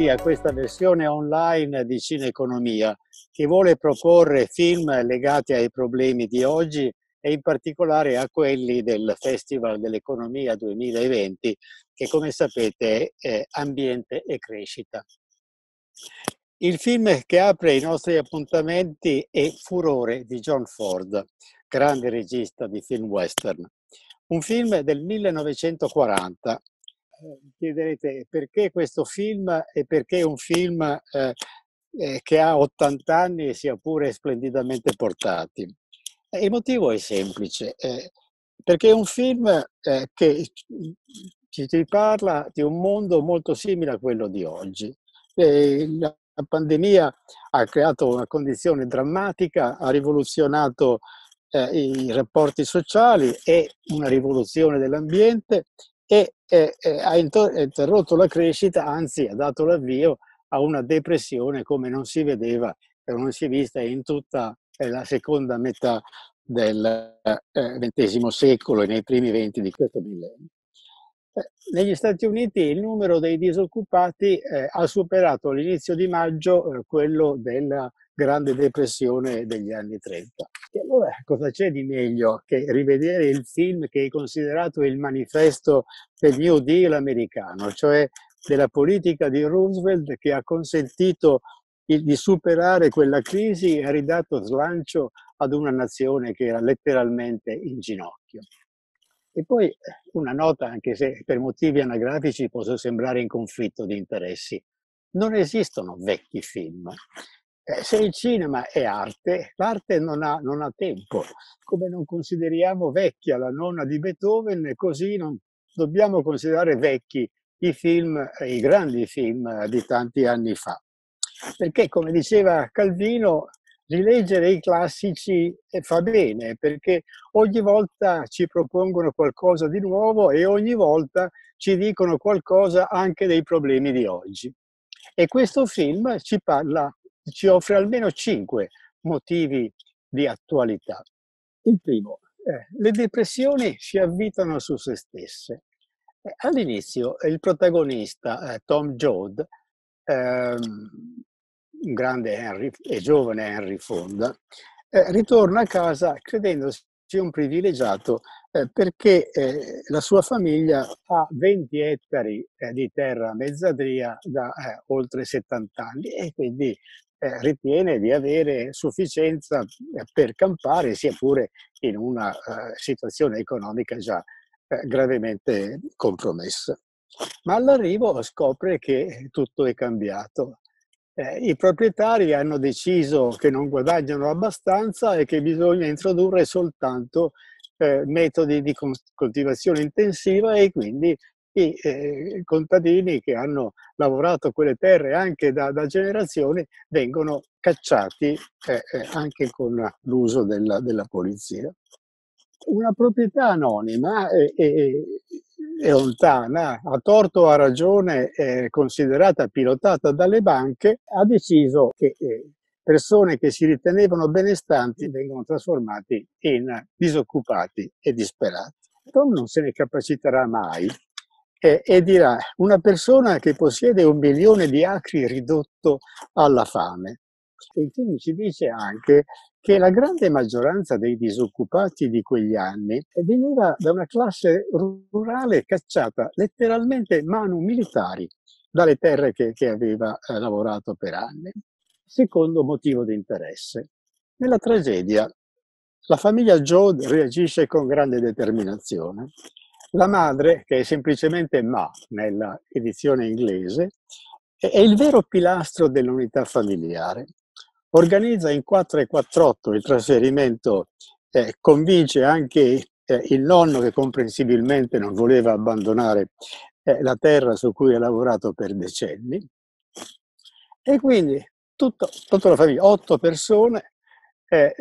benvenuti a questa versione online di Cineconomia che vuole proporre film legati ai problemi di oggi e in particolare a quelli del Festival dell'Economia 2020 che come sapete è Ambiente e Crescita. Il film che apre i nostri appuntamenti è Furore di John Ford, grande regista di film western. Un film del 1940 chiederete perché questo film e perché un film eh, eh che ha 80 anni e sia pure splendidamente portati. Il motivo è semplice, eh, perché è un film eh, che ci, ci parla di un mondo molto simile a quello di oggi. la pandemia ha creato una condizione drammatica, ha rivoluzionato eh, i rapporti sociali, è una rivoluzione dell'ambiente e eh, eh, ha interrotto la crescita, anzi ha dato l'avvio a una depressione come non si vedeva e eh, non si è vista in tutta eh, la seconda metà del XX eh, secolo e nei primi venti di questo millennio. Eh, negli Stati Uniti il numero dei disoccupati eh, ha superato all'inizio di maggio eh, quello della Grande Depressione degli anni 30. E allora cosa c'è di meglio che rivedere il film che è considerato il manifesto del New Deal americano, cioè della politica di Roosevelt che ha consentito di superare quella crisi e ha ridato slancio ad una nazione che era letteralmente in ginocchio. E poi eh, una nota, anche se per motivi anagrafici posso sembrare in conflitto di interessi. Non esistono vecchi film. Eh, se il cinema è arte, l'arte non ha, non ha, tempo. Come non consideriamo vecchia la nonna di Beethoven, così non dobbiamo considerare vecchi i film, eh, i grandi film di tanti anni fa. Perché, come diceva Calvino, rileggere i classici eh, fa bene perché ogni volta ci propongono qualcosa di nuovo e ogni volta ci dicono qualcosa anche dei problemi di oggi. E questo film ci parla, ci offre almeno cinque motivi di attualità. Il primo, eh, le depressioni si avvitano su se stesse. Eh, all'inizio il protagonista, eh, Tom Joad, ehm, un grande Henry e giovane Henry Fonda, eh, ritorna a casa credendosi un privilegiato eh, perché eh, la sua famiglia ha 20 ettari eh, di terra a mezzadria da eh, oltre 70 anni e quindi eh, ritiene di avere sufficienza per campare, sia pure in una situazione economica già gravemente compromessa. Ma all'arrivo scopre che tutto è cambiato eh, i proprietari hanno deciso che non guadagnano abbastanza e che bisogna introdurre soltanto eh, metodi di coltivazione intensiva e quindi i eh, contadini che hanno lavorato quelle terre anche da, da generazioni vengono cacciati eh, eh, anche con l'uso della, della polizia. Una proprietà anonima è, è, è lontana, a torto o a ragione, è considerata pilotata dalle banche, ha deciso che eh, persone che si ritenevano benestanti vengono trasformati in disoccupati e disperati. Tom non se ne capaciterà mai e, e, dirà una persona che possiede un milione di acri ridotto alla fame. E quindi ci dice anche che la grande maggioranza dei disoccupati di quegli anni veniva da una classe rurale cacciata letteralmente manu militari dalle terre che, che aveva eh, lavorato per anni, secondo motivo di interesse. Nella tragedia la famiglia Joad reagisce con grande determinazione. La madre, che è semplicemente Ma nella edizione inglese, è il vero pilastro dell'unità familiare organizza in 4 e 48 il trasferimento, eh, convince anche eh, il nonno che comprensibilmente non voleva abbandonare eh, la terra su cui ha lavorato per decenni. E quindi tutto, tutta la famiglia, otto persone, eh,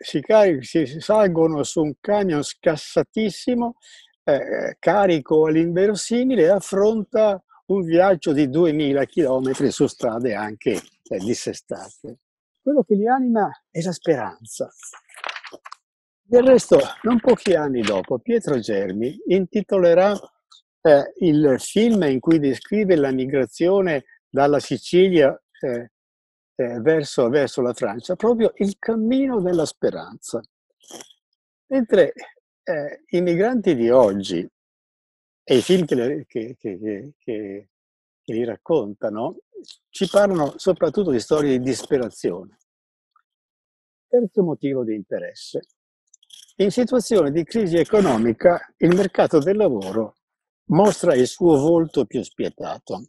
si, car- si, salgono su un camion scassatissimo, eh, carico all'inverosimile, e affronta un viaggio di 2000 km su strade anche eh, dissestate. Quello che li anima è la speranza. Del resto, non pochi anni dopo, Pietro Germi intitolerà eh, il film in cui descrive la migrazione dalla Sicilia eh, eh, verso, verso la Francia, proprio il cammino della speranza. Mentre eh, i migranti di oggi e i film che, che, che, che che li raccontano, ci parlano soprattutto di storie di disperazione. Terzo motivo di interesse. In situazione di crisi economica, il mercato del lavoro mostra il suo volto più spietato.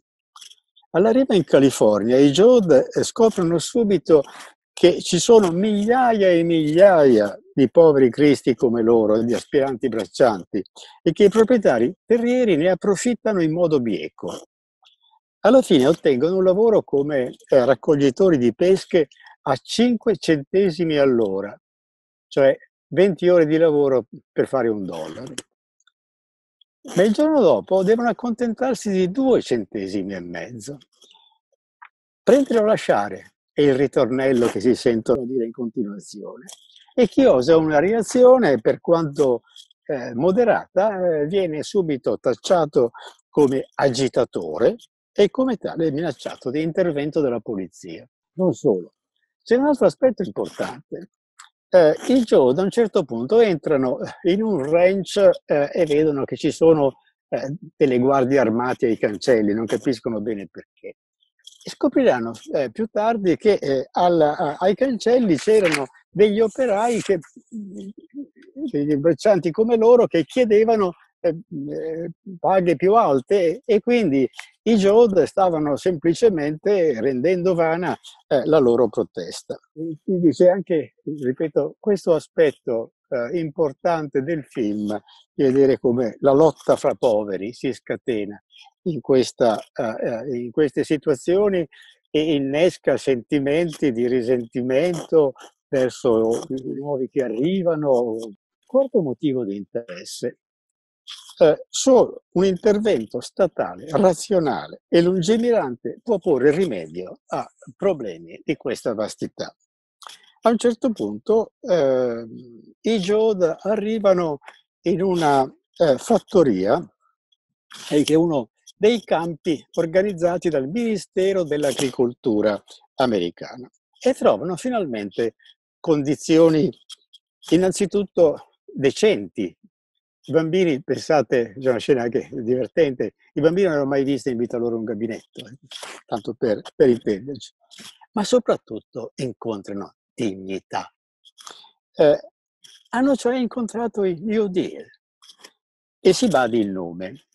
All'arrivo in California, i Jod scoprono subito che ci sono migliaia e migliaia di poveri cristi come loro, di aspiranti braccianti, e che i proprietari terrieri ne approfittano in modo bieco alla fine ottengono un lavoro come eh, raccoglitori di pesche a 5 centesimi all'ora, cioè 20 ore di lavoro per fare un dollaro. Ma il giorno dopo devono accontentarsi di 2 centesimi e mezzo. Prendere o lasciare è il ritornello che si sentono dire in continuazione. E chi osa una reazione, per quanto eh, moderata, eh, viene subito tacciato come agitatore, e come tale è minacciato di intervento della polizia. Non solo. C'è un altro aspetto importante. Eh, I Joe da un certo punto entrano eh, in un ranch eh, e vedono che ci sono eh, delle guardie armate ai cancelli, non capiscono bene perché. E scopriranno eh, più tardi che eh, alla, a, ai cancelli c'erano degli operai, che, mm, degli braccianti come loro, che chiedevano eh, paghe più alte e quindi i Jod stavano semplicemente rendendo vana eh, la loro protesta. Quindi c'è anche, ripeto, questo aspetto eh, importante del film di vedere come la lotta fra poveri si scatena in, questa, eh, eh, in queste situazioni e innesca sentimenti di risentimento verso i nuovi che arrivano. Quarto motivo di interesse, eh, solo un intervento statale razionale e lungimirante può porre rimedio a problemi di questa vastità. A un certo punto eh, i Jod arrivano in una eh, fattoria eh, che è uno dei campi organizzati dal Ministero dell'Agricoltura americano e trovano finalmente condizioni innanzitutto decenti i bambini, pensate, c'è una scena anche divertente, i bambini non hanno mai visto in vita loro un gabinetto, eh, tanto per, per intenderci, ma soprattutto incontrano dignità. Eh, hanno cioè incontrato il New Deal e si badi il nome.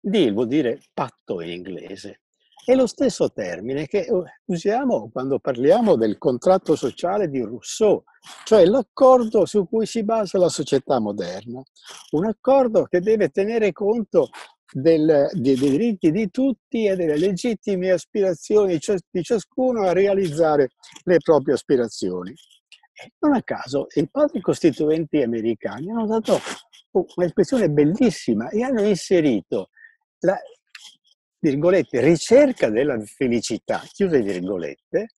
Deal vuol dire patto in inglese. È lo stesso termine che usiamo quando parliamo del contratto sociale di Rousseau, cioè l'accordo su cui si basa la società moderna, un accordo che deve tenere conto del, dei, dei diritti di tutti e delle legittime aspirazioni di ciascuno a realizzare le proprie aspirazioni. non a caso i padri costituenti americani hanno dato una espressione bellissima e hanno inserito la, virgolette, ricerca della felicità, chiuse virgolette,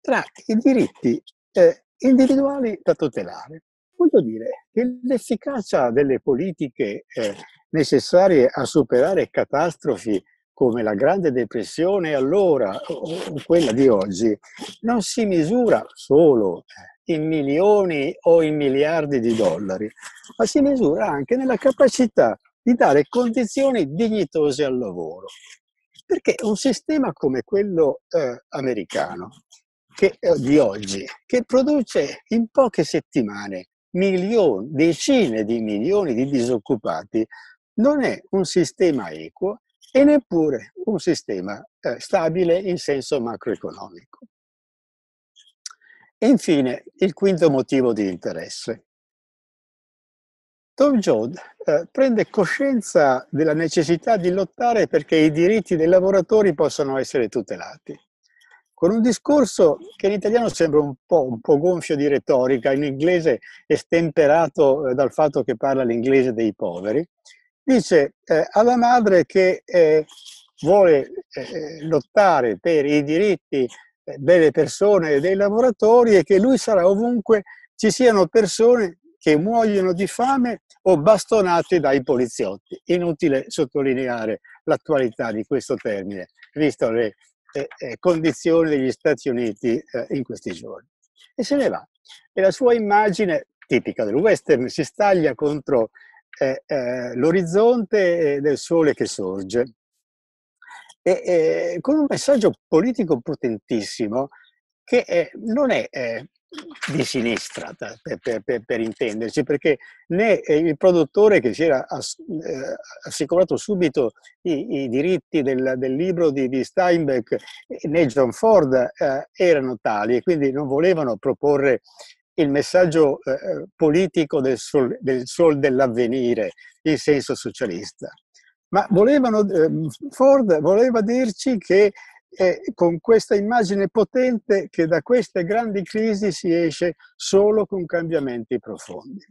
tra i diritti eh, individuali da tutelare. Voglio dire che l'efficacia delle politiche eh, necessarie a superare catastrofi come la Grande Depressione allora o quella di oggi non si misura solo eh, in milioni o in miliardi di dollari, ma si misura anche nella capacità di dare condizioni dignitose al lavoro. Perché un sistema come quello eh, americano che, eh, di oggi, che produce in poche settimane milioni, decine di milioni di disoccupati, non è un sistema equo e neppure un sistema eh, stabile in senso macroeconomico. E infine, il quinto motivo di interesse, Tom Jones eh, prende coscienza della necessità di lottare perché i diritti dei lavoratori possano essere tutelati, con un discorso che in italiano sembra un po', un po gonfio di retorica, in inglese estemperato eh, dal fatto che parla l'inglese dei poveri, dice eh, alla madre che eh, vuole eh, eh, lottare per i diritti delle persone e dei lavoratori e che lui sarà ovunque ci siano persone che muoiono di fame o bastonate dai poliziotti. Inutile sottolineare l'attualità di questo termine, visto le eh, eh, condizioni degli Stati Uniti eh, in questi giorni. E se ne va. E la sua immagine, tipica del western, si staglia contro eh, eh l'orizzonte eh, del sole che sorge. E, con un messaggio politico potentissimo che non è di sinistra, per, per, per, per, intenderci, perché né eh, il produttore che si era eh, assicurato subito i, i diritti del, del libro di, di, Steinbeck eh, né John Ford eh, erano tali e quindi non volevano proporre il messaggio eh, politico del sol, del sol, dell'avvenire in senso socialista. Ma volevano, eh, Ford voleva dirci che è con questa immagine potente che da queste grandi crisi si esce solo con cambiamenti profondi.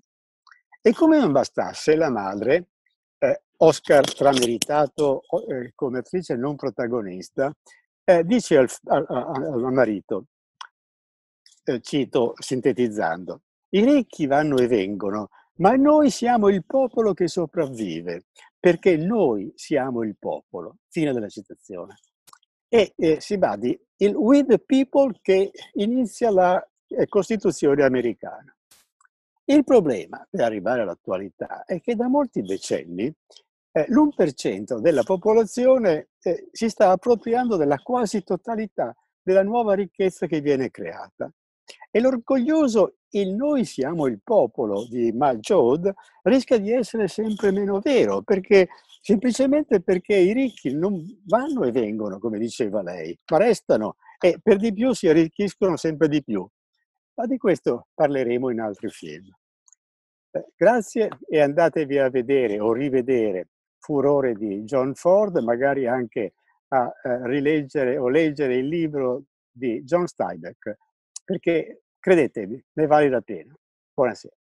E come non bastasse, la madre, eh, Oscar trameritato eh, come attrice non protagonista, eh, dice al, al, al marito, eh, cito sintetizzando, i ricchi vanno e vengono, ma noi siamo il popolo che sopravvive, perché noi siamo il popolo. Fine della citazione. E eh, si badi, il We the People che inizia la eh, Costituzione americana. Il problema, per arrivare all'attualità, è che da molti decenni eh, l'1% della popolazione eh, si sta appropriando della quasi totalità della nuova ricchezza che viene creata e l'orgoglioso il noi siamo il popolo di Malchod rischia di essere sempre meno vero, perché, semplicemente perché i ricchi non vanno e vengono, come diceva lei, ma restano e per di più si arricchiscono sempre di più. Ma di questo parleremo in altri film. Eh, grazie e andatevi a vedere o rivedere Furore di John Ford, magari anche a eh, rileggere o leggere il libro di John Steinbeck, perché credetemi, ne vale la pena. Buonasera.